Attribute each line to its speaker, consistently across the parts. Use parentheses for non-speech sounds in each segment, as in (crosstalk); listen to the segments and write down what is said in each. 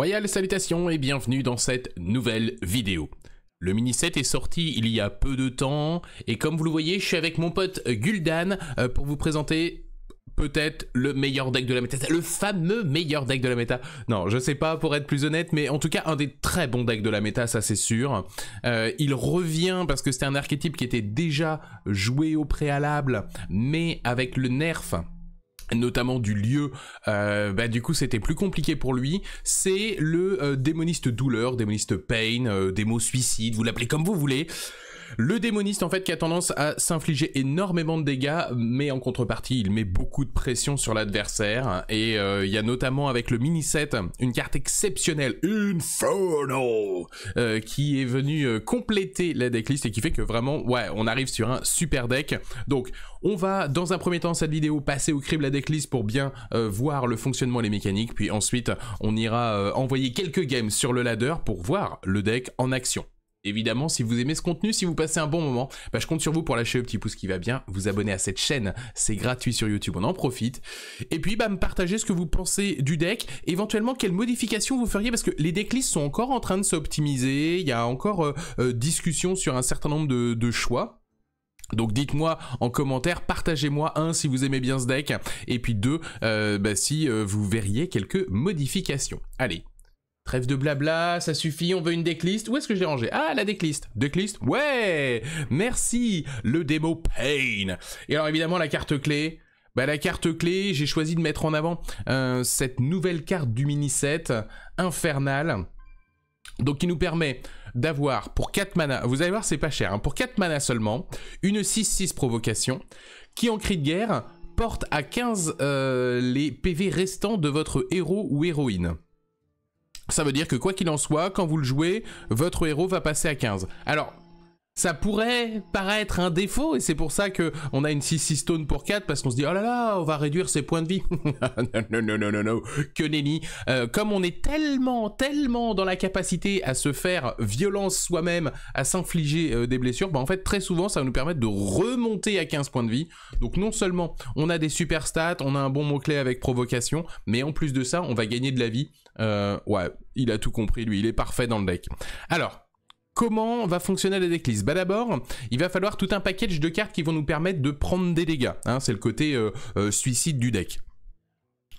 Speaker 1: Royal salutations et bienvenue dans cette nouvelle vidéo. Le mini set est sorti il y a peu de temps et comme vous le voyez, je suis avec mon pote Guldan euh, pour vous présenter peut-être le meilleur deck de la méta, le fameux meilleur deck de la méta. Non, je sais pas pour être plus honnête, mais en tout cas un des très bons decks de la méta, ça c'est sûr. Euh, il revient parce que c'était un archétype qui était déjà joué au préalable, mais avec le nerf notamment du lieu, euh, bah, du coup c'était plus compliqué pour lui, c'est le euh, démoniste douleur, démoniste pain, euh, suicide, vous l'appelez comme vous voulez, le démoniste en fait qui a tendance à s'infliger énormément de dégâts, mais en contrepartie il met beaucoup de pression sur l'adversaire. Et euh, il y a notamment avec le mini set une carte exceptionnelle, Inferno, euh, qui est venue euh, compléter la decklist et qui fait que vraiment ouais on arrive sur un super deck. Donc on va dans un premier temps cette vidéo passer au crible la decklist pour bien voir le fonctionnement les mécaniques, puis ensuite on ira envoyer quelques games sur le ladder pour voir le deck en action. Évidemment, si vous aimez ce contenu, si vous passez un bon moment, bah, je compte sur vous pour lâcher le petit pouce qui va bien, vous abonner à cette chaîne, c'est gratuit sur YouTube, on en profite. Et puis, bah, me partager ce que vous pensez du deck, éventuellement quelles modifications vous feriez, parce que les decklists sont encore en train de s'optimiser, il y a encore euh, euh, discussion sur un certain nombre de, choix. Donc dites-moi en commentaire, partagez-moi un si vous aimez bien ce deck, et puis deux euh, bah, si vous verriez quelques modifications. Allez, Trêve de blabla, ça suffit, on veut une decklist. Où est-ce que je l'ai rangé Ah, la decklist. Decklist Ouais Merci Le démo Pain Et alors évidemment, la carte clé... Bah, la carte clé, j'ai choisi de mettre en avant euh, cette nouvelle carte du mini-set, Infernal. Donc qui nous permet d'avoir pour 4 mana, vous allez voir c'est pas cher, hein, pour 4 mana seulement, une 6-6 provocation, qui en cri de guerre porte à 15 euh, les PV restants de votre héros ou héroïne. Ça veut dire que quoi qu'il en soit, quand vous le jouez, votre héros va passer à 15. Alors, ça pourrait paraître un défaut et c'est pour ça que on a une 6-6 stone pour 4 parce qu'on se dit oh là là on va réduire ses points de vie (laughs) non non non non non que nenni euh, comme on est tellement tellement dans la capacité à se faire violence soi-même à s'infliger euh, des blessures bah en fait très souvent ça va nous permettre de remonter à 15 points de vie donc non seulement on a des super stats on a un bon mot-clé avec provocation mais en plus de ça on va gagner de la vie euh, ouais il a tout compris lui il est parfait dans le deck alors comment va fonctionner la decklist bah D'abord, il va falloir tout un package de cartes qui vont nous permettre de prendre des dégâts. Hein, c'est le côté euh, euh, suicide du deck.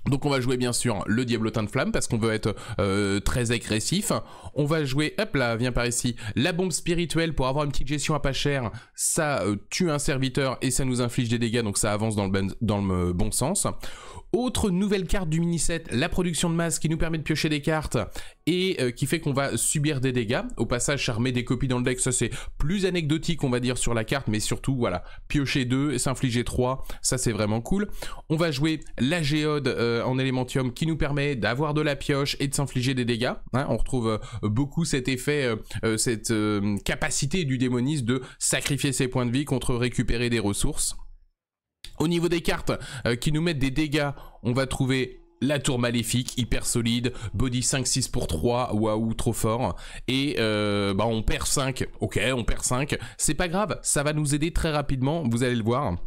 Speaker 1: Donc on va jouer bien sûr le Diablotin de Flamme parce qu'on veut être euh, très agressif. On va jouer, hop là, viens par ici, la bombe spirituelle pour avoir une petite gestion à pas cher. Ça tue un serviteur et ça nous inflige des dégâts, donc ça avance dans le, ben, dans le bon sens. Autre nouvelle carte du mini set, la production de masse qui nous permet de piocher des cartes et euh, qui fait qu'on va subir des dégâts. Au passage, charmer des copies dans le deck, ça c'est plus anecdotique on va dire sur la carte, mais surtout voilà, piocher 2, s'infliger 3, ça c'est vraiment cool. On va jouer la géode euh, en élémentium qui nous permet d'avoir de la pioche et de s'infliger des dégâts. Hein. on retrouve euh, beaucoup cet effet, cette capacité du démoniste de sacrifier ses points de vie contre récupérer des ressources. Au niveau des cartes euh, qui nous mettent des dégâts, on va trouver la tour maléfique, hyper solide, body 5-6 pour 3, waouh, trop fort. Et euh, bah, on perd 5, ok, on perd 5, c'est pas grave, ça va nous aider très rapidement, vous allez le voir.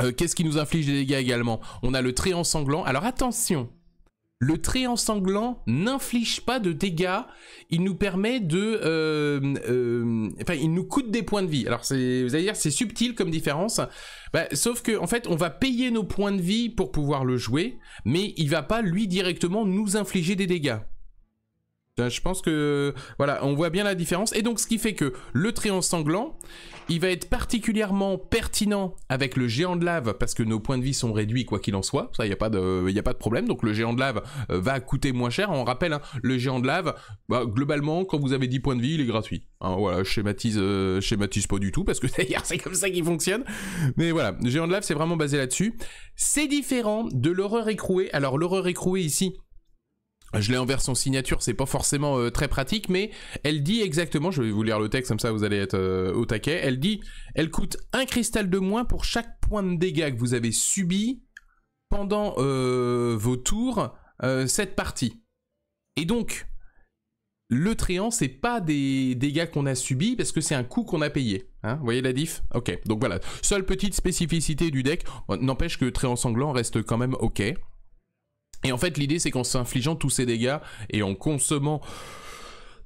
Speaker 1: Euh, qu'est-ce qui nous inflige des dégâts également On a le trait sanglant, alors attention, le en sanglant n'inflige pas de dégâts, il nous permet de... Euh, euh, enfin, il nous coûte des points de vie. Alors, c'est, vous allez dire, c'est subtil comme différence. Bah, sauf que, en fait, on va payer nos points de vie pour pouvoir le jouer, mais il va pas, lui, directement nous infliger des dégâts. Ben, je pense que voilà, on voit bien la différence. Et donc, ce qui fait que le triangle sanglant, il va être particulièrement pertinent avec le géant de lave parce que nos points de vie sont réduits quoi qu'il en soit. Ça, il n'y a pas de, a pas de problème. Donc le géant de lave euh, va coûter moins cher. On rappelle, hein, le géant de lave, bah, globalement, quand vous avez 10 points de vie, il est gratuit. Hein, voilà, je schématise, euh, schématise pas du tout parce que (laughs) d'ailleurs c'est comme ça qu'il fonctionne. Mais voilà, le géant de lave, c'est vraiment basé là-dessus. C'est différent de l'horreur écrouée. Alors l'horreur écrouée ici je l'ai envers version signature, c'est pas forcément euh, très pratique, mais elle dit exactement, je vais vous lire le texte, comme ça vous allez être euh, au taquet, elle dit, elle coûte un cristal de moins pour chaque point de dégâts que vous avez subi pendant euh, vos tours cette partie. Et donc, le tréant, c'est pas des dégâts qu'on a subis, parce que c'est un coût qu'on a payé. Hein. vous voyez la diff Ok, donc voilà. Seule petite spécificité du deck, n'empêche que tréant sanglant reste quand même ok. Et en fait, l'idée, c'est qu'en s'infligeant tous ces dégâts et en consommant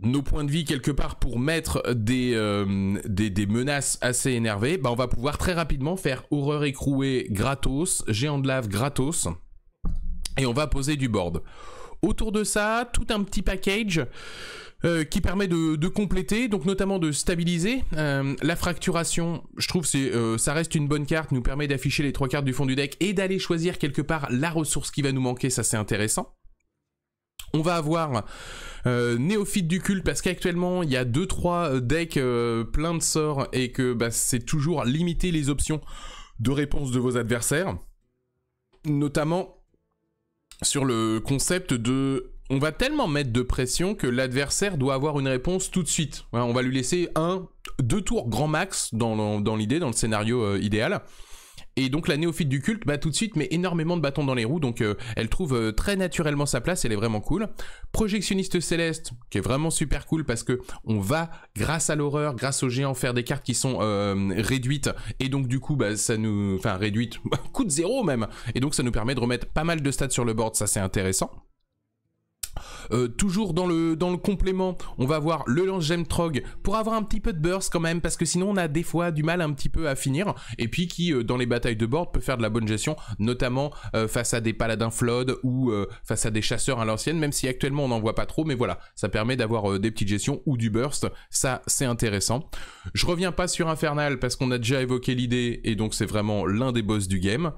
Speaker 1: nos points de vie quelque part pour mettre des, euh, menaces assez énervées, bah, on va pouvoir très rapidement faire horreur écrouée gratos, géant de lave gratos, et on va poser du board. Autour de ça, tout un petit package euh, qui permet de, compléter, donc notamment de stabiliser. Euh, la fracturation, je trouve, que euh, ça reste une bonne carte, nous permet d'afficher les trois cartes du fond du deck et d'aller choisir quelque part la ressource qui va nous manquer, ça c'est intéressant. On va avoir néophyte du culte parce qu'actuellement il y a 2-3 decks pleins plein de sorts et que bah, c'est toujours limiter les options de réponse de vos adversaires. Notamment sur le concept de on va tellement mettre de pression que l'adversaire doit avoir une réponse tout de suite. Hein, on va lui laisser un, deux tours grand max dans, dans l'idée, dans le scénario euh, idéal. Et donc la néophyte du culte, bah tout de suite, met énormément de bâtons dans les roues, donc euh, elle trouve euh, très naturellement sa place, elle est vraiment cool. Projectionniste céleste, qui est vraiment super cool parce que on va, grâce à l'horreur, grâce aux géants, faire des cartes qui sont réduites, et donc du coup, bah ça nous... Enfin, réduites, (laughs) coûte zéro même Et donc ça nous permet de remettre pas mal de stats sur le board, ça c'est intéressant. Euh, toujours dans le, dans le complément, on va avoir le lance trog pour avoir un petit peu de burst quand même, parce que sinon on a des fois du mal un petit peu à finir, et puis qui, euh, dans les batailles de board, peut faire de la bonne gestion, notamment euh, face à des paladins flood ou face à des chasseurs à l'ancienne, même si actuellement on n'en voit pas trop, mais voilà, ça permet d'avoir des petites gestions ou du burst, ça c'est intéressant. Je reviens pas sur Infernal parce qu'on a déjà évoqué l'idée, et donc c'est vraiment l'un des boss du game.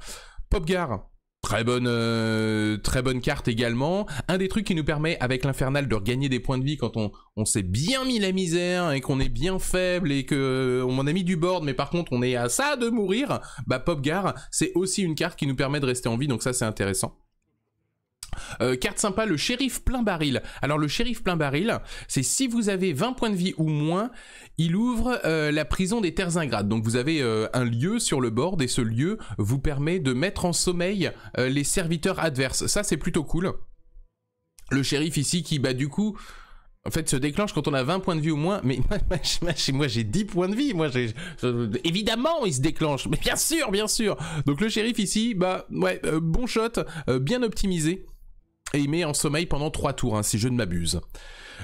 Speaker 1: Popgar, Très bonne, euh, très bonne carte également. Un des trucs qui nous permet avec l'infernal de regagner des points de vie quand on, s'est bien mis la misère et qu'on est bien faible et que euh, on en a mis du board, mais par contre on est à ça de mourir. Bah Popgar, c'est aussi une carte qui nous permet de rester en vie, donc ça c'est intéressant. Euh, carte sympa, le shérif plein baril. Alors le shérif plein baril, c'est si vous avez 20 points de vie ou moins, il ouvre euh, la prison des terres ingrates. Donc vous avez euh, un lieu sur le bord et ce lieu vous permet de mettre en sommeil les serviteurs adverses. Ça c'est plutôt cool. Le shérif ici qui bah du coup en fait, se déclenche quand on a 20 points de vie ou moins. Mais (laughs) moi, j'ai 10 points de vie. Moi, j'ai évidemment, il se déclenche. Mais bien sûr, bien sûr. Donc le shérif ici, bah ouais, bon shot, bien optimisé et il met en sommeil pendant trois tours, hein, si je ne m'abuse.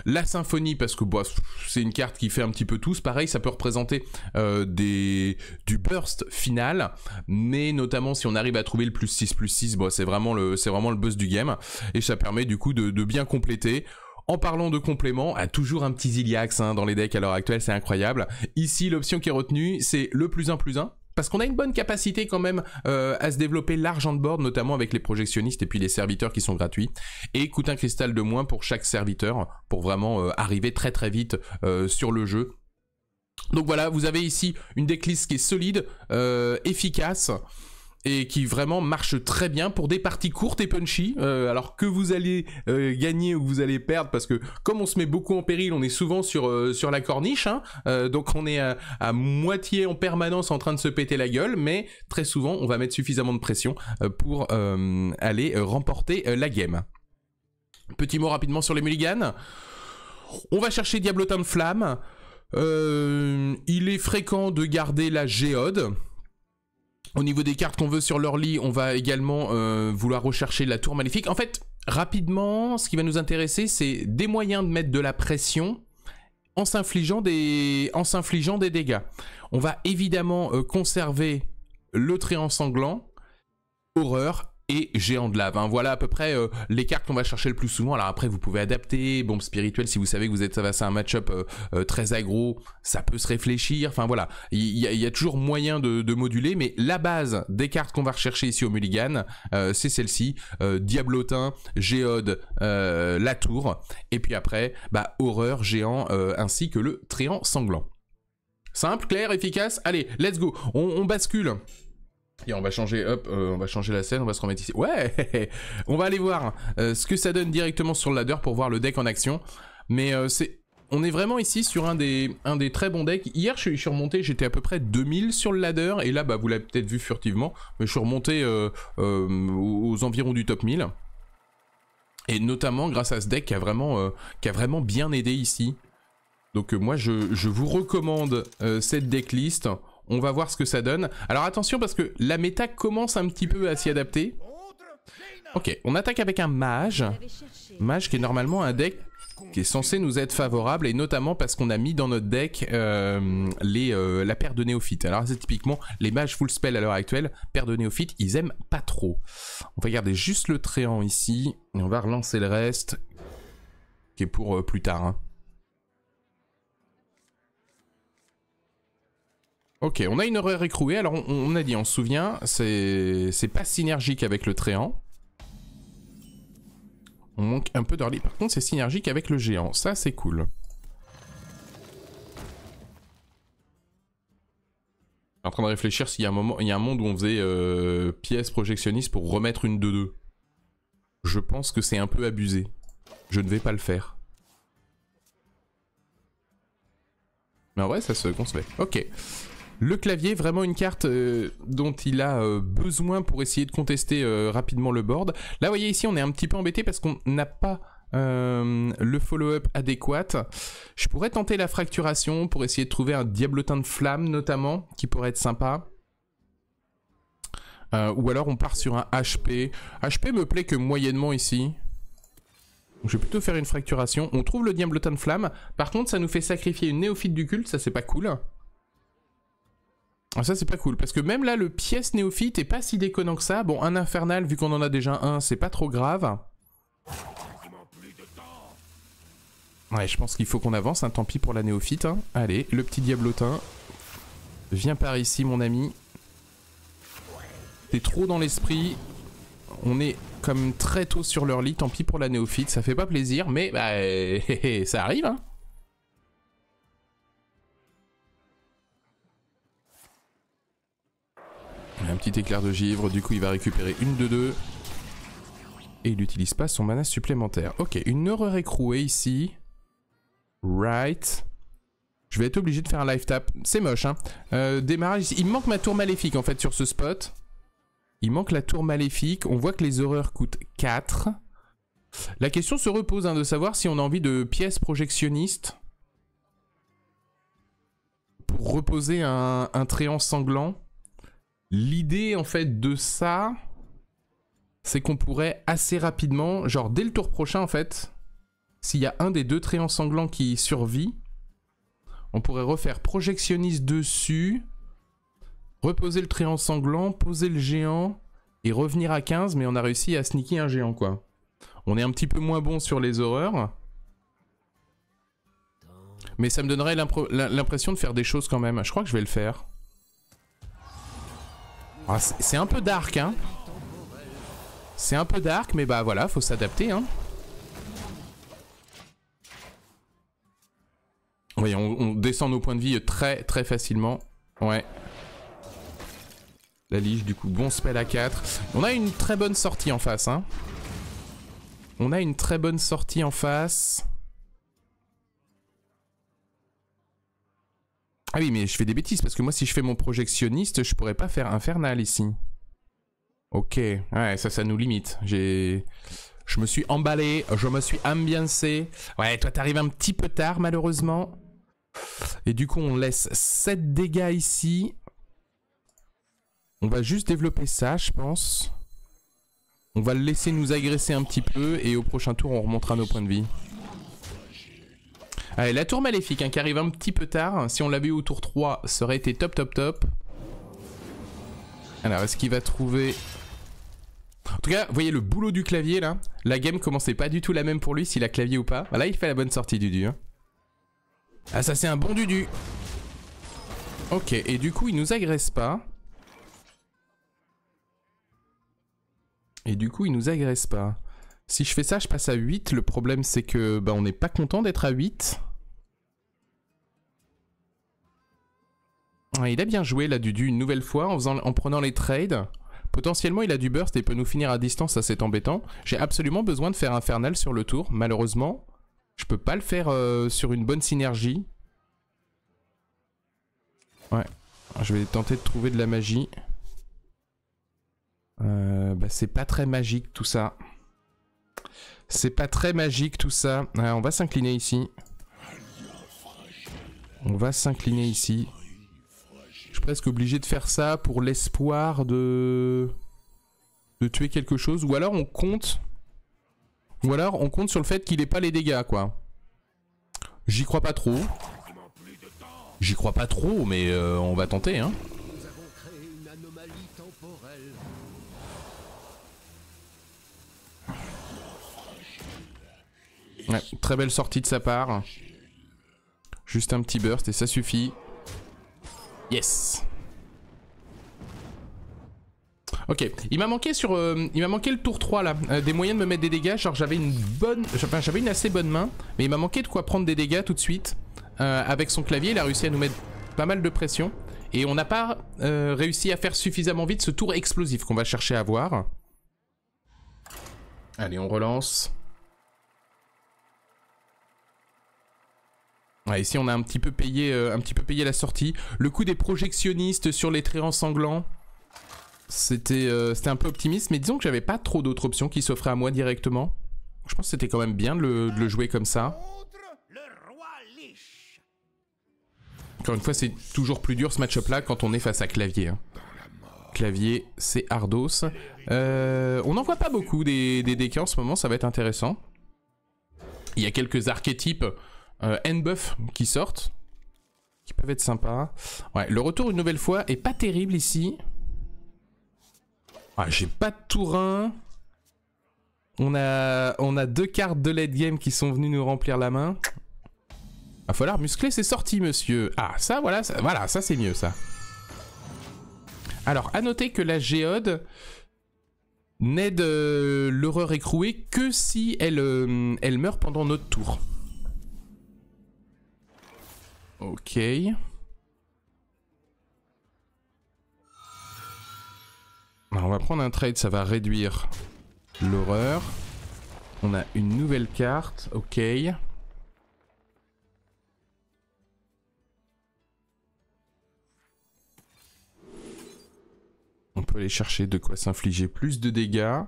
Speaker 1: La symphonie, parce que bah, c'est une carte qui fait un petit peu tous, pareil, ça peut représenter euh, des, du burst final, mais notamment si on arrive à trouver le plus 6 plus 6, bah, c'est vraiment, le, vraiment le buzz du game, et ça permet du coup de, bien compléter. En parlant de complément, a ah, toujours un petit Ziliax hein, dans les decks à l'heure actuelle, c'est incroyable. Ici, l'option qui est retenue, c'est le plus 1 plus 1, parce qu'on a une bonne capacité quand même euh, à se développer l'argent de bord, notamment avec les projectionnistes et puis les serviteurs qui sont gratuits, et coûte un cristal de moins pour chaque serviteur, pour vraiment euh, arriver très très vite euh, sur le jeu. Donc voilà, vous avez ici une decklist qui est solide, efficace, et qui vraiment marche très bien pour des parties courtes et punchy. Euh, alors que vous allez euh, gagner ou que vous allez perdre, parce que comme on se met beaucoup en péril, on est souvent sur, euh, sur la corniche, hein, donc on est à, moitié en permanence en train de se péter la gueule, mais très souvent on va mettre suffisamment de pression pour aller remporter la game. Petit mot rapidement sur les mulligans. On va chercher Diablotin de Flamme. il est fréquent de garder la géode. Au niveau des cartes qu'on veut sur leur lit, on va également euh, vouloir rechercher la tour maléfique. En fait, rapidement, ce qui va nous intéresser, c'est des moyens de mettre de la pression en s'infligeant des, en s'infligeant des dégâts. On va évidemment euh, conserver le tréant sanglant, horreur, et géant de lave. Hein. Voilà à peu près euh, les cartes qu'on va chercher le plus souvent. Alors après, vous pouvez adapter, bombe spirituelle, si vous savez que vous êtes face à un match-up euh, euh, très agro, ça peut se réfléchir. Enfin voilà, il y, a toujours moyen de, moduler, mais la base des cartes qu'on va rechercher ici au Mulligan, c'est celle-ci, Diablotin, Géode, la tour, et puis après, bah, Horreur, Géant, ainsi que le Tréant Sanglant. Simple, clair, efficace, allez, let's go, on, on bascule et on va changer, hop, euh, on va changer la scène, on va se remettre ici. Ouais (laughs) On va aller voir euh, ce que ça donne directement sur le ladder pour voir le deck en action. Mais euh, c'est... On est vraiment ici sur un des, un des très bons decks. Hier, je, suis remonté, j'étais à peu près 2000 sur le ladder. Et là, bah, vous l'avez peut-être vu furtivement, mais je suis remonté aux environs du top 1000. Et notamment grâce à ce deck qui a vraiment, qui a vraiment bien aidé ici. Donc moi, je, vous recommande cette decklist. On va voir ce que ça donne. Alors attention parce que la méta commence un petit peu à s'y adapter. Ok, on attaque avec un mage. Mage qui est normalement un deck qui est censé nous être favorable et notamment parce qu'on a mis dans notre deck euh, les, euh, la paire de néophytes. Alors c'est typiquement les mages full spell à l'heure actuelle, paire de néophytes, ils aiment pas trop. On va garder juste le tréant ici et on va relancer le reste qui est pour euh, plus tard. Hein. Ok, on a une horreur écrouée. Alors, on, a dit, on se souvient, c'est pas synergique avec le tréant. On manque un peu d'early. Par contre, c'est synergique avec le géant. Ça, c'est cool. en train de réfléchir s'il y a un moment, y a un monde où on faisait euh, pièce projectionniste pour remettre une 2 deux. Je pense que c'est un peu abusé. Je ne vais pas le faire. Mais en vrai, ça se concevait. Ok. Le clavier, vraiment une carte euh, dont il a euh, besoin pour essayer de contester euh, rapidement le board. Là, vous voyez ici, on est un petit peu embêté parce qu'on n'a pas le follow-up adéquat. Je pourrais tenter la fracturation pour essayer de trouver un diablotin de flamme, notamment, qui pourrait être sympa. ou alors on part sur un HP. HP me plaît que moyennement ici. je vais plutôt faire une fracturation. On trouve le diablotin de flamme. Par contre, ça nous fait sacrifier une néophyte du culte, ça c'est pas cool. Ah, ça c'est pas cool parce que même là le pièce néophyte est pas si déconnant que ça. Bon un infernal vu qu'on en a déjà un c'est pas trop grave. Ouais je pense qu'il faut qu'on avance, un hein. tant pis pour la néophyte. Hein. Allez le petit diablotin. Viens par ici mon ami. T'es trop dans l'esprit. On est comme très tôt sur leur lit, tant pis pour la néophyte, ça fait pas plaisir mais bah, (laughs) ça arrive hein. petit éclair de givre, du coup il va récupérer une de deux. Et il n'utilise pas son mana supplémentaire. Ok, une horreur écrouée ici. Right. Je vais être obligé de faire un live tap. C'est moche, hein. euh, démarrage Il manque ma tour maléfique, en fait, sur ce spot. Il manque la tour maléfique. On voit que les horreurs coûtent 4. La question se repose hein, de savoir si on a envie de pièces projectionnistes pour reposer un, un, tréant sanglant L'idée en fait de ça, c'est qu'on pourrait assez rapidement, genre dès le tour prochain en fait, s'il y a un des deux tréants sanglants qui survit, on pourrait refaire projectionniste dessus, reposer le tréant sanglant, poser le géant et revenir à 15, mais on a réussi à sneaker un géant quoi. On est un petit peu moins bon sur les horreurs. Mais ça me donnerait l'impression de faire des choses quand même. Je crois que je vais le faire. Ah, c'est un peu dark, hein. C'est un peu dark, mais bah voilà, faut s'adapter, hein. Oui, on, on, descend nos points de vie très très facilement. Ouais. La liche, du coup, bon spell à 4. On a une très bonne sortie en face, hein. On a une très bonne sortie en face. Ah oui, mais je fais des bêtises, parce que moi, si je fais mon projectionniste, je pourrais pas faire infernal ici. Ok, ouais, ça, ça nous limite. J'ai... Je me suis emballé, je me suis ambiancé. Ouais, toi, t'arrives un petit peu tard, malheureusement. Et du coup, on laisse 7 dégâts ici. On va juste développer ça, je pense. On va le laisser nous agresser un petit peu, et au prochain tour, on remontera nos points de vie. Allez, la tour maléfique hein, qui arrive un petit peu tard. Si on l'avait eu au tour 3, ça aurait été top, top, top. Alors, est-ce qu'il va trouver... En tout cas, vous voyez le boulot du clavier là La game commençait pas du tout la même pour lui, s'il a clavier ou pas. Là, il fait la bonne sortie, Dudu. Hein. Ah, ça c'est un bon Dudu Ok, et du coup, il nous agresse pas. Et du coup, il nous agresse pas. Si je fais ça, je passe à 8. Le problème, c'est que ben, on n'est pas content d'être à 8. il a bien joué, là, Dudu, une nouvelle fois, en, prenant les trades. Potentiellement, il a du burst et peut nous finir à distance, ça c'est embêtant. J'ai absolument besoin de faire Infernal sur le tour. Malheureusement, je peux pas le faire euh, sur une bonne synergie. Ouais, je vais tenter de trouver de la magie. Euh, bah, c'est pas très magique tout ça. C'est pas très magique tout ça. Euh, on va s'incliner ici. On va s'incliner ici. Je suis presque obligé de faire ça pour l'espoir de... de tuer quelque chose. Ou alors on compte... Ou alors on compte sur le fait qu'il ait pas les dégâts, quoi. J'y crois pas trop. J'y crois pas trop, mais euh, on va tenter, hein. très belle sortie de sa part. Juste un petit burst et ça suffit. Yes Ok, il m'a manqué euh, manqué le tour 3 là, euh, des moyens de me mettre des dégâts, genre j'avais une bonne, enfin j'avais une assez bonne main, mais il m'a manqué de quoi prendre des dégâts tout de suite. Euh, avec son clavier, il a réussi à nous mettre pas mal de pression, et on n'a pas réussi à faire suffisamment vite ce tour explosif qu'on va chercher à avoir. Allez, on relance. ici, on a un petit, peu payé, euh, un petit peu payé la sortie. Le coup des projectionnistes sur les traits sanglants, euh, c'était un peu optimiste, mais disons que j'avais pas trop d'autres options qui s'offraient à moi directement. Je pense que c'était quand même bien de le, jouer comme ça. Encore une fois, c'est toujours plus dur ce match-up-là quand on est face à clavier. Hein. Clavier, c'est Ardos. Euh, on n'en voit pas beaucoup des, des en ce moment, ça va être intéressant. Il y a quelques archétypes euh, N-Buff qui sortent. Qui peuvent être sympas. Ouais, le retour une nouvelle fois est pas terrible ici. Ah, j'ai pas de tour On a, on a deux cartes de late game qui sont venues nous remplir la main. Va falloir muscler, c'est sorti, monsieur. Ah, ça, voilà, ça, voilà, ça c'est mieux, ça. Alors, à noter que la géode n'aide euh, l'horreur écrouée que si elle, euh, elle meurt pendant notre tour. Ok. on va prendre un trade, ça va réduire l'horreur. On a une nouvelle carte, ok. On peut aller chercher de quoi s'infliger plus de dégâts.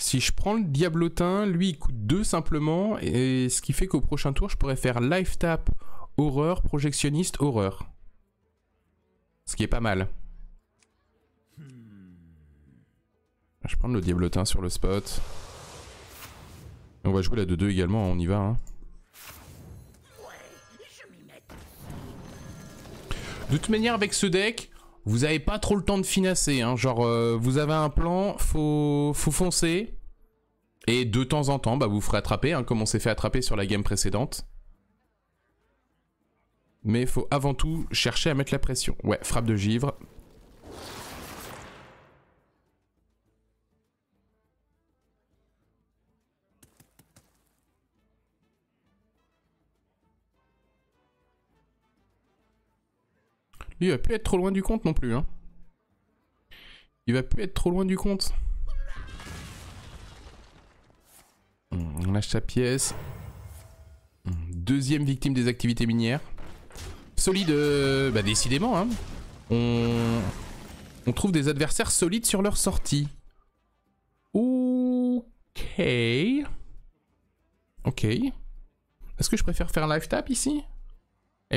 Speaker 1: Si je prends le diablotin, lui il coûte 2 simplement, et ce qui fait qu'au prochain tour je pourrais faire life tap, horreur, projectionniste, horreur. Ce qui est pas mal. Hmm. Je prends le diablotin sur le spot. On va jouer la 2-2 également, on y va. Hein. De toute manière, avec ce deck, vous n'avez pas trop le temps de finasser, hein, genre euh, vous avez un plan, faut, faut foncer. Et de temps en temps, bah, vous ferez attraper, hein, comme on s'est fait attraper sur la game précédente. Mais faut avant tout chercher à mettre la pression. Ouais, frappe de givre, Lui, il va plus être trop loin du compte non plus. Hein. Il va plus être trop loin du compte. On lâche sa pièce. Deuxième victime des activités minières. Solide, euh, bah décidément. Hein. On... On trouve des adversaires solides sur leur sortie. Ok. Ok. Est-ce que je préfère faire live tap ici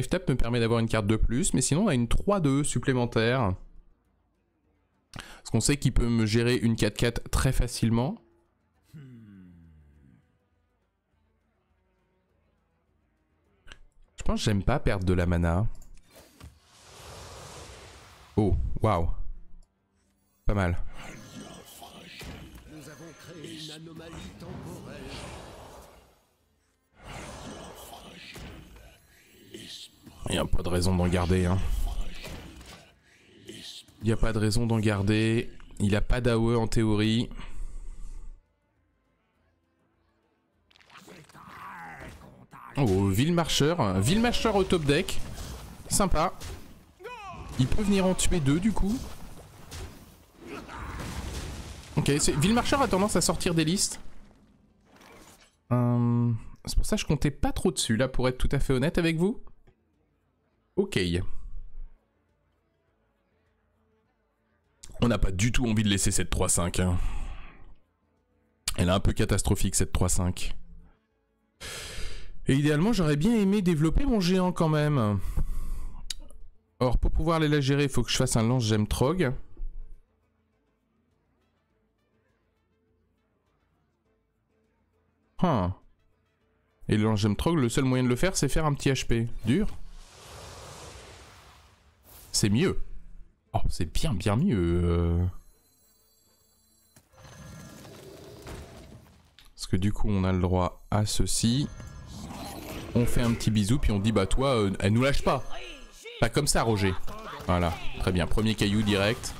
Speaker 1: F-Tap e me permet d'avoir une carte de plus, mais sinon on a une 3-2 supplémentaire. Parce qu'on sait qu'il peut me gérer une 4-4 très facilement. Je pense que j'aime pas perdre de la mana. Oh, waouh. Pas mal. Il n'y a pas de raison d'en garder. Hein. Il n'y a pas de raison d'en garder. Il a pas d'AOE en théorie. Oh, Ville Marcheur. Ville Marcheur au top deck. Sympa. Il peut venir en tuer deux du coup. Ok, Ville Marcheur a tendance à sortir des listes. Euh, c'est pour ça que je comptais pas trop dessus, là, pour être tout à fait honnête avec vous. Ok. On n'a pas du tout envie de laisser cette 3-5. Hein. Elle est un peu catastrophique cette 3-5. Et idéalement, j'aurais bien aimé développer mon géant quand même. Or, pour pouvoir les gérer, il faut que je fasse un lance gem trog. Hein. Et le lance gem trog, le seul moyen de le faire, c'est faire un petit HP. Dur c'est mieux. Oh, c'est bien, bien mieux. Euh. Parce que du coup, on a le droit à ceci. On fait un petit bisou, puis on dit, bah toi, euh, elle nous lâche pas. Pas comme ça, Roger. Voilà, très bien. Premier caillou direct.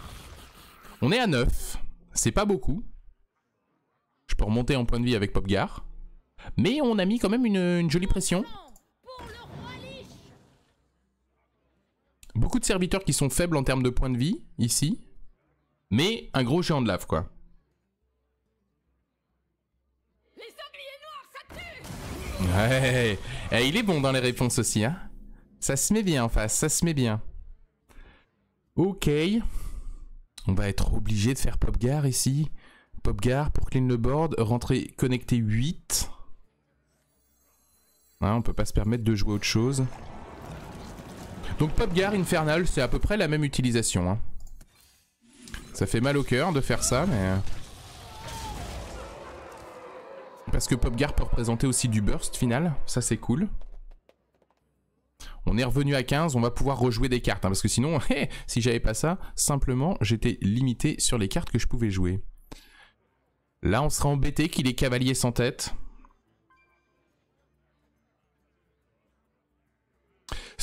Speaker 1: On est à 9. C'est pas beaucoup. Je peux remonter en point de vie avec Popgar. Mais on a mis quand même une jolie pression. Beaucoup de serviteurs qui sont faibles en termes de points de vie, ici. Mais un gros géant de lave, quoi. Les noirs, ça tue ouais, eh, il est bon dans les réponses aussi, hein. Ça se met bien en face, ça se met bien. Ok. On va être obligé de faire Popgar ici. Popgar pour clean le board. Rentrer connecté 8. On hein, on peut pas se permettre de jouer autre chose. Donc Popgar Infernal, c'est à peu près la même utilisation. Hein. Ça fait mal au cœur de faire ça, mais... Euh, parce que Popgar peut représenter aussi du burst final, ça c'est cool. On est revenu à 15, on va pouvoir rejouer des cartes, hein, parce que sinon, (laughs) eh, si j'avais pas ça, simplement j'étais limité sur les cartes que je pouvais jouer. Là on sera embêté qu'il est cavalier sans tête.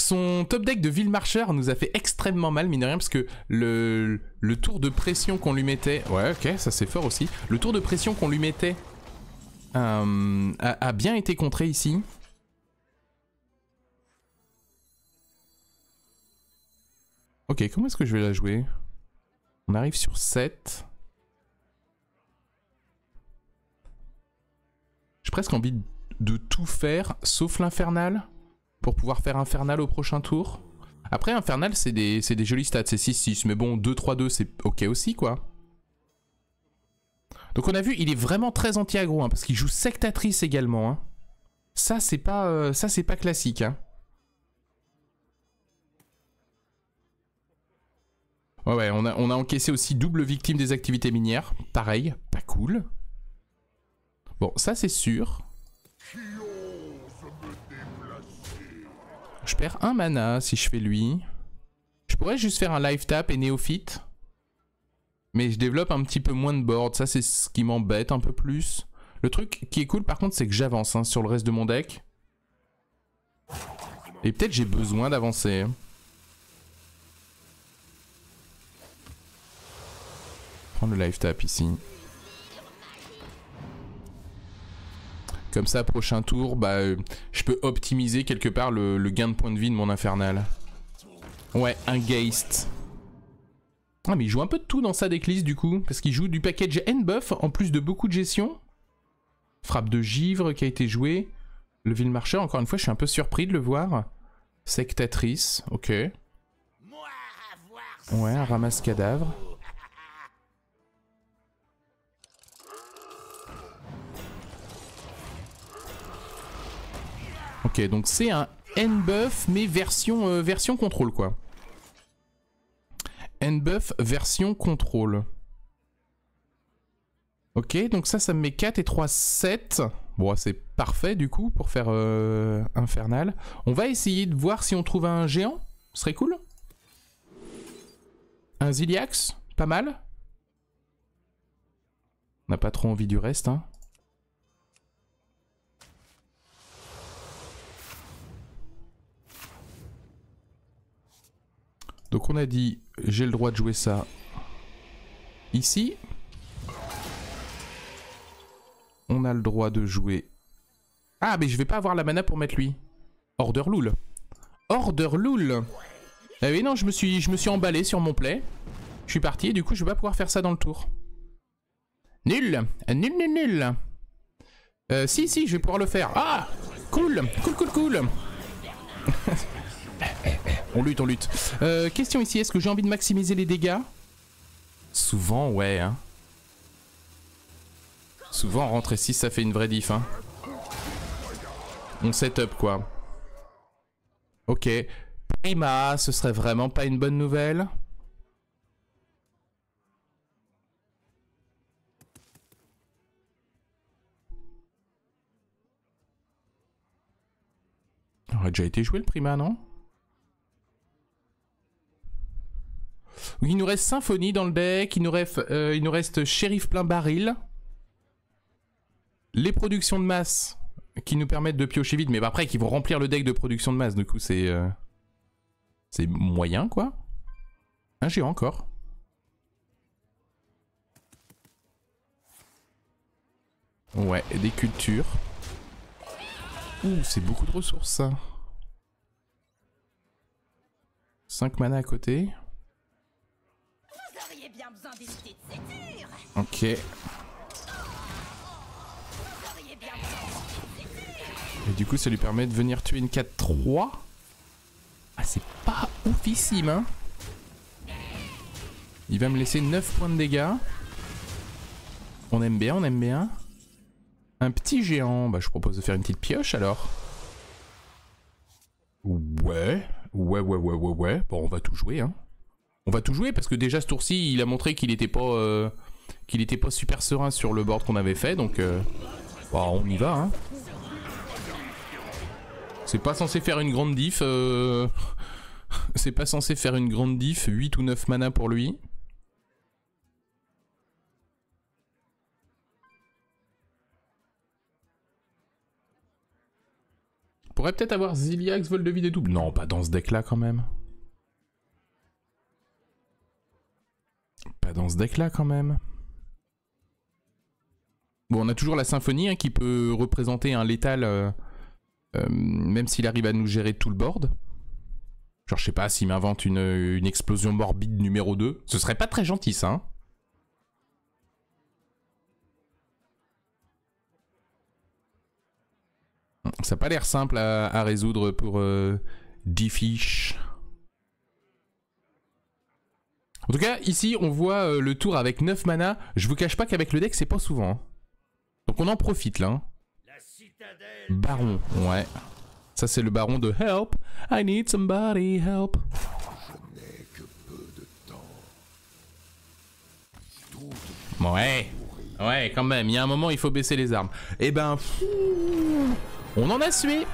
Speaker 1: Son top deck de Ville Marcheur nous a fait extrêmement mal, mine de rien, parce que le, tour de pression qu'on lui mettait... Ouais, ok, ça c'est fort aussi. Le tour de pression qu'on lui mettait euh, a, bien été contré ici. Ok, comment est-ce que je vais la jouer On arrive sur 7. J'ai presque envie de tout faire, sauf l'infernal pour pouvoir faire Infernal au prochain tour. Après, Infernal, c'est des, des jolis stats, c'est 6-6, mais bon, 2-3-2, c'est ok aussi, quoi. Donc on a vu, il est vraiment très anti-agro, hein, parce qu'il joue Sectatrice également. Hein. Ça, c'est pas, euh, pas classique. Hein. Ouais, ouais, on a, on a encaissé aussi double victime des activités minières. Pareil, pas cool. Bon, ça c'est sûr. Je perds un mana si je fais lui. Je pourrais juste faire un life tap et néophyte. Mais je développe un petit peu moins de board. Ça, c'est ce qui m'embête un peu plus. Le truc qui est cool, par contre, c'est que j'avance hein, sur le reste de mon deck. Et peut-être j'ai besoin d'avancer. Prendre le live tap ici. Comme ça, prochain tour, bah, euh, je peux optimiser quelque part le, gain de points de vie de mon infernal. Ouais, un Geist. Ah, mais il joue un peu de tout dans sa déclisse du coup, parce qu'il joue du package and buff en plus de beaucoup de gestion. Frappe de givre qui a été jouée. Le ville marcheur, encore une fois, je suis un peu surpris de le voir. Sectatrice, ok. Ouais, ramasse cadavre. Ok, donc c'est un N-buff, mais version, euh, version contrôle, quoi. N-buff, version contrôle. Ok, donc ça, ça me met 4 et 3, 7. Bon, c'est parfait, du coup, pour faire euh, Infernal. On va essayer de voir si on trouve un géant. Ce serait cool. Un Ziliax, pas mal. On n'a pas trop envie du reste, hein. Donc on a dit, j'ai le droit de jouer ça ici. On a le droit de jouer... Ah, mais je vais pas avoir la mana pour mettre lui. Order Loul. Order Loul Eh oui, non, je me, suis, je me suis emballé sur mon play. Je suis parti et du coup, je vais pas pouvoir faire ça dans le tour. Nul Nul, nul, nul euh, Si, si, je vais pouvoir le faire. Ah Cool Cool, cool, cool (laughs) On lutte, on lutte. Euh, question ici, est-ce que j'ai envie de maximiser les dégâts Souvent, ouais. Hein. Souvent, rentrer 6, ça fait une vraie diff. Hein. On setup, quoi. Ok. Prima, ce serait vraiment pas une bonne nouvelle aurait déjà été joué le Prima, non Il nous reste Symphonie dans le deck. Euh, il nous reste, Shérif plein baril. Les productions de masse qui nous permettent de piocher vite, mais après qui vont remplir le deck de production de masse. Du coup, c'est euh, c'est moyen quoi. Un géant encore. Ouais, des cultures. Ouh, c'est beaucoup de ressources ça. 5 mana à côté. Ok. Et du coup, ça lui permet de venir tuer une 4-3. Ah, c'est pas oufissime, hein. Il va me laisser 9 points de dégâts. On aime bien, on aime bien. Un petit géant. Bah, je propose de faire une petite pioche, alors. Ouais. Ouais, ouais, ouais, ouais, ouais. Bon, on va tout jouer, hein on va tout jouer parce que déjà ce tour-ci, il a montré qu'il n'était pas, euh, qu'il était pas super serein sur le board qu'on avait fait, donc euh, bah, on y va. Hein. C'est pas censé faire une grande diff. Euh, (laughs) c'est pas censé faire une grande diff. 8 ou 9 mana pour lui. Pourrait peut-être avoir Ziliax, vol de vie des Non, pas dans ce deck là quand même. Euh, dans ce deck-là quand même. Bon, on a toujours la symphonie hein, qui peut représenter un létal, euh, euh, même s'il arrive à nous gérer tout le board. Genre, je sais pas, s'il m'invente une, explosion morbide numéro 2, ce serait pas très gentil ça. Hein. ça n'a pas l'air simple à, résoudre pour euh, fiches en tout cas, ici, on voit euh, le tour avec 9 mana. Je vous cache pas qu'avec le deck, c'est pas souvent. Hein. Donc on en profite là. Hein. Baron, ouais. Ça, c'est le baron de Help. I need somebody, help. Ouais. Ouais, quand même. Il y a un moment, il faut baisser les armes. Et eh ben, on en a sué.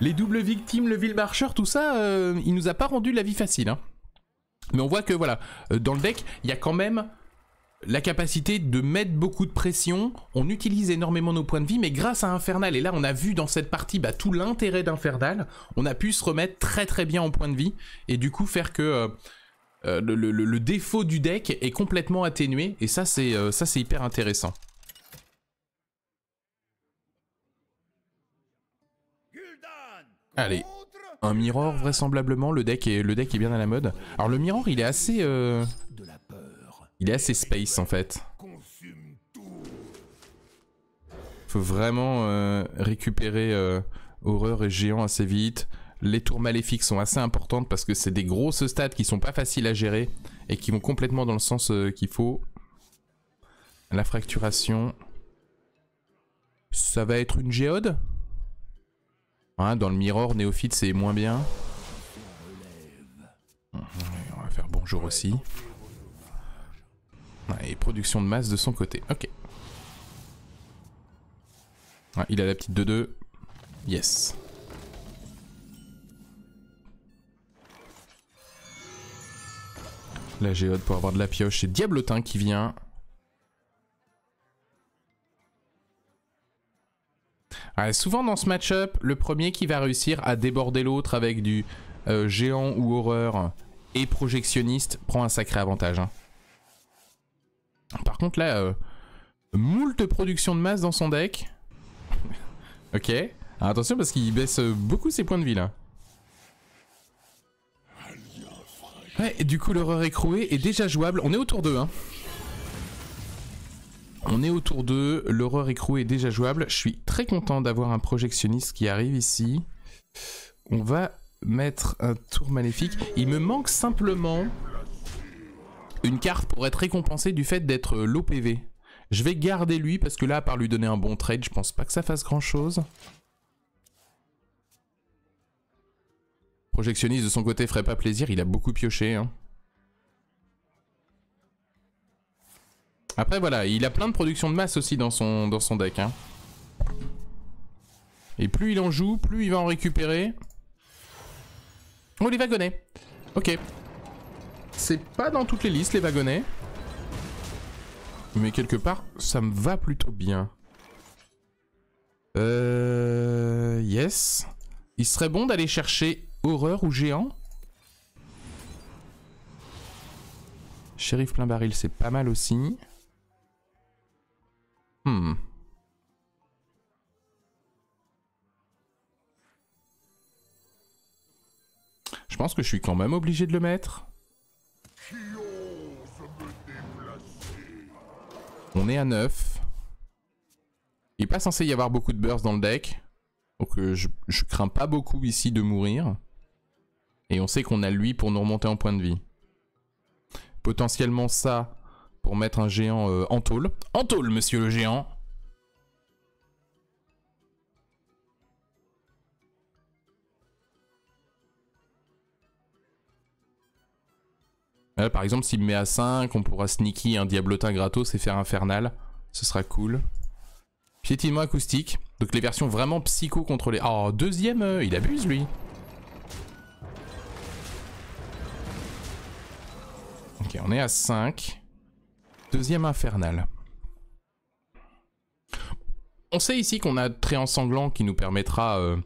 Speaker 1: Les doubles victimes, le vil marcheur, tout ça, euh, il nous a pas rendu la vie facile. Hein. Mais on voit que voilà, euh, dans le deck, il y a quand même la capacité de mettre beaucoup de pression. On utilise énormément nos points de vie, mais grâce à Infernal, et là on a vu dans cette partie bah, tout l'intérêt d'Infernal, on a pu se remettre très très bien en point de vie, et du coup faire que euh, euh, le, défaut du deck est complètement atténué, et ça c'est c'est hyper intéressant. Allez, un mirror, vraisemblablement. Le deck, est, le deck est bien à la mode. Alors, le mirror, il est assez... Euh, il est assez space, en fait. Faut vraiment euh, récupérer Horreur euh, et Géant assez vite. Les tours maléfiques sont assez importantes parce que c'est des grosses stats qui sont pas faciles à gérer et qui vont complètement dans le sens qu'il faut. La fracturation. Ça va être une géode Hein, dans le mirror, néophyte, c'est moins bien. Mhm, on va faire bonjour aussi. Et production de masse de son côté. Ok. il a la petite 2-2. Yes. La géode pour avoir de la pioche. C'est Diablotin qui vient. souvent dans ce match-up, le premier qui va réussir à déborder l'autre avec du euh, géant ou horreur et projectionniste prend un sacré avantage. Hein. Par contre là, euh, moult production de masse dans son deck. (laughs) ok. attention parce qu'il baisse euh, beaucoup ses points de vie là. Ouais, du coup l'horreur écrouée est déjà jouable. On est autour d'eux hein. On est au tour 2, l'horreur écrou est déjà jouable. Je suis très content d'avoir un projectionniste qui arrive ici. On va mettre un tour magnifique. Il me manque simplement une carte pour être récompensé du fait d'être euh, l'OPV. Je vais garder lui parce que là, à part lui donner un bon trade, je pense pas que ça fasse grand chose. Projectionniste de son côté ferait pas plaisir, il a beaucoup pioché. Hein. Après voilà, il a plein de production de masse aussi dans son, dans son deck. Hein. Et plus il en joue, plus il va en récupérer. Oh les wagonnets Ok. C'est pas dans toutes les listes les wagonnets. Mais quelque part, ça me va plutôt bien. Euh... Yes. Il serait bon d'aller chercher horreur ou géant Shérif plein baril, c'est pas mal aussi. Hmm. Je pense que je suis quand même obligé de le mettre. On est à 9. Il n'est pas censé y avoir beaucoup de burst dans le deck. Donc euh, je, je crains pas beaucoup ici de mourir. Et on sait qu'on a lui pour nous remonter en point de vie. Potentiellement ça, pour mettre un géant euh, en tôle. En tôle, monsieur le géant par exemple, s'il me met à 5, on pourra sneaky un diablotin gratos et faire infernal. Ce sera cool. Piétinement acoustique. Donc les versions vraiment psycho contrôlées. Oh, deuxième, euh, il abuse lui. Ok, on est à 5. Deuxième infernal. On sait ici qu'on a Tréant Sanglant qui nous permettra, euh,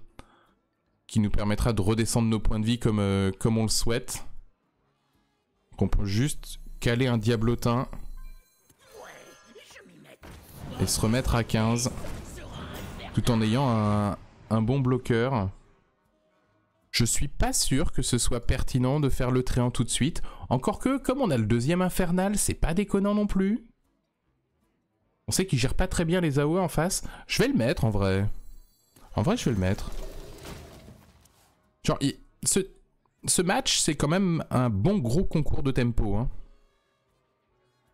Speaker 1: qui nous permettra de redescendre nos points de vie comme, euh, comme on le souhaite. Qu'on peut juste caler un diablotin et se remettre à 15 tout en ayant un, un bon bloqueur. Je suis pas sûr que ce soit pertinent de faire le tréant tout de suite. Encore que, comme on a le deuxième infernal, c'est pas déconnant non plus. On sait qu'il gère pas très bien les AOE en face. Je vais le mettre en vrai. En vrai, je vais le mettre. Genre, ce... match, c'est quand même un bon gros concours de tempo. Hein.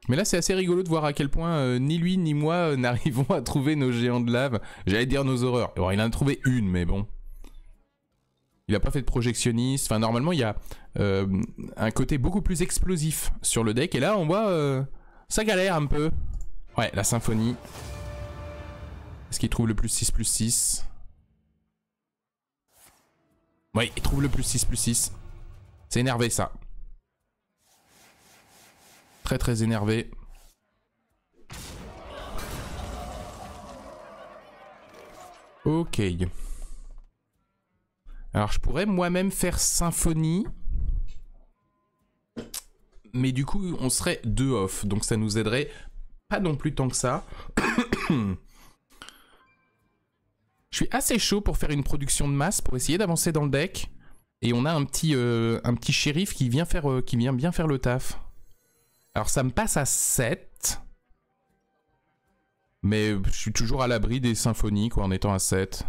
Speaker 1: Mais là, c'est assez rigolo de voir à quel point euh, ni lui ni moi euh, (laughs) n'arrivons à trouver nos géants de lave. J'allais dire nos horreurs. il en a trouvé une, mais bon. Il n'a pas fait de projectionniste. Enfin, normalement, il y a euh, un côté beaucoup plus explosif sur le deck. Et là, on voit... Euh, ça galère un peu. Ouais, la symphonie. Est-ce qu'il trouve le plus 6 plus 6 Ouais, il trouve le plus 6 plus 6. C'est énervé, ça. Très, très énervé. Ok. Alors je pourrais moi-même faire symphonie. Mais du coup, on serait deux off. Donc ça nous aiderait pas non plus tant que ça. (coughs) je suis assez chaud pour faire une production de masse pour essayer d'avancer dans le deck. Et on a un petit, euh, un petit shérif qui vient, faire, euh, qui vient bien faire le taf. Alors ça me passe à 7. Mais je suis toujours à l'abri des symphonies quoi, en étant à 7.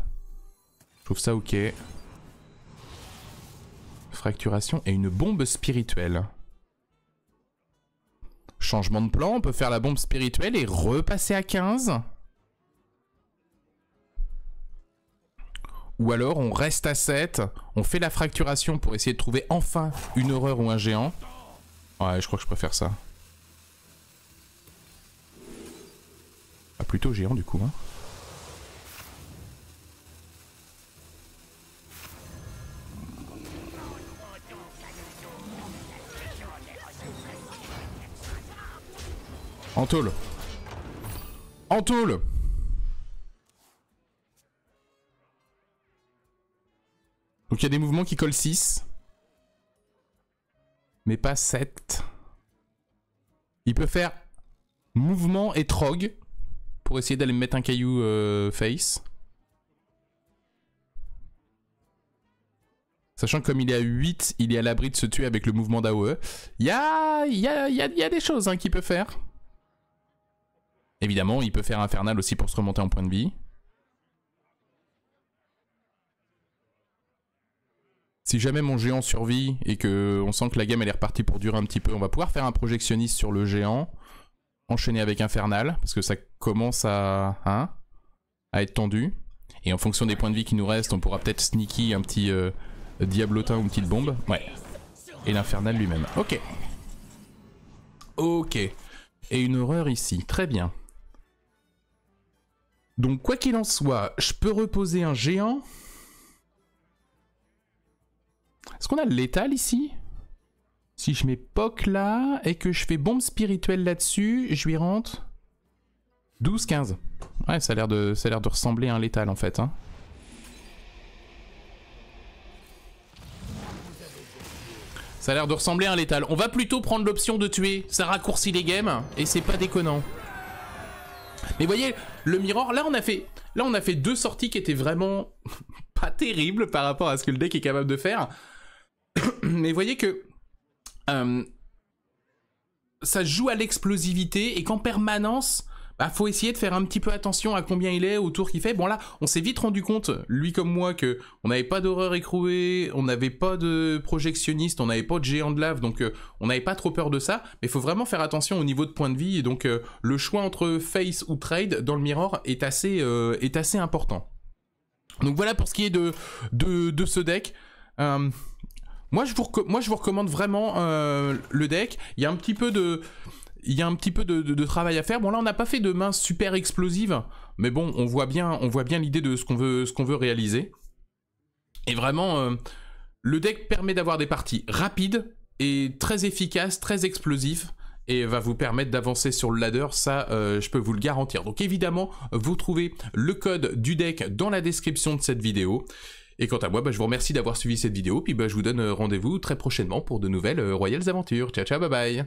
Speaker 1: Je trouve ça ok fracturation et une bombe spirituelle. Changement de plan, on peut faire la bombe spirituelle et repasser à 15. Ou alors on reste à 7, on fait la fracturation pour essayer de trouver enfin une horreur ou un géant. Ouais, je crois que je préfère ça. Ah, plutôt géant du coup. Hein. En tôle. En tôle Donc il y a des mouvements qui collent 6. Mais pas 7. Il peut faire mouvement et trog. Pour essayer d'aller mettre un caillou euh, face. Sachant que comme il est à 8, il est à l'abri de se tuer avec le mouvement d'AOE. Il y a, y a, des choses hein, qu'il peut faire. Évidemment, il peut faire Infernal aussi pour se remonter en point de vie. Si jamais mon géant survit et que on sent que la game elle est repartie pour durer un petit peu, on va pouvoir faire un projectionniste sur le géant, enchaîner avec Infernal, parce que ça commence à, hein, à être tendu. Et en fonction des points de vie qui nous restent, on pourra peut-être sneaky un petit euh, diablotin ou une petite bombe. Ouais. Et l'Infernal lui-même. Ok. Ok. Et une horreur ici. Très bien. Donc quoi qu'il en soit, je peux reposer un géant. Est-ce qu'on a l'étal ici Si je mets POC là et que je fais bombe spirituelle là-dessus, je lui rentre 12, 15. Ouais, ça a l'air de, de ressembler à un létal en fait. Hein. Ça a l'air de ressembler à un létal. On va plutôt prendre l'option de tuer. Ça raccourcit les games et c'est pas déconnant. Mais voyez, le Mirror, là on a fait, là on a fait deux sorties qui étaient vraiment (laughs) pas terribles par rapport à ce que le deck est capable de faire. (coughs) Mais voyez que euh, ça joue à l'explosivité et qu'en permanence il bah, faut essayer de faire un petit peu attention à combien il est, au tour qu'il fait. Bon là, on s'est vite rendu compte, lui comme moi, que on n'avait pas d'horreur écrouée, on n'avait pas de projectionniste, on n'avait pas de géant de lave, donc euh, on n'avait pas trop peur de ça. Mais il faut vraiment faire attention au niveau de point de vie, et donc euh, le choix entre face ou trade dans le mirror est assez, euh, est assez important. Donc voilà pour ce qui est de, de, ce deck. moi, je vous moi je vous recommande vraiment le deck. Il y a un petit peu de il y a un petit peu de, travail à faire. Bon là on n'a pas fait de main super explosive, mais bon on voit bien, on voit bien l'idée de ce qu'on veut, veut réaliser. Et vraiment, euh, le deck permet d'avoir des parties rapides et très efficaces, très explosives et va vous permettre d'avancer sur le ladder, ça euh, je peux vous le garantir. Donc évidemment, vous trouvez le code du deck dans la description de cette vidéo. Et quant à moi, bah, je vous remercie d'avoir suivi cette vidéo, puis bah, je vous donne euh, rendez-vous très prochainement pour de nouvelles Royales Aventures. Ciao ciao, bye bye